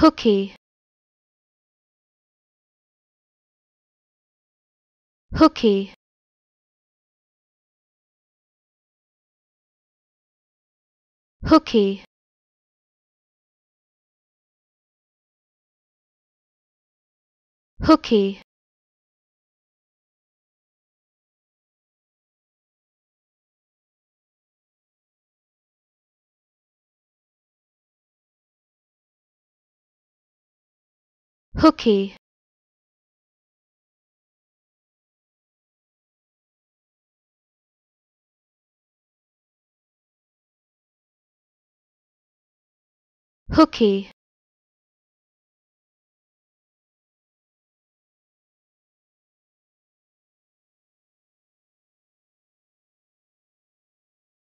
hooky hooky hooky hooky Hooky. Hooky.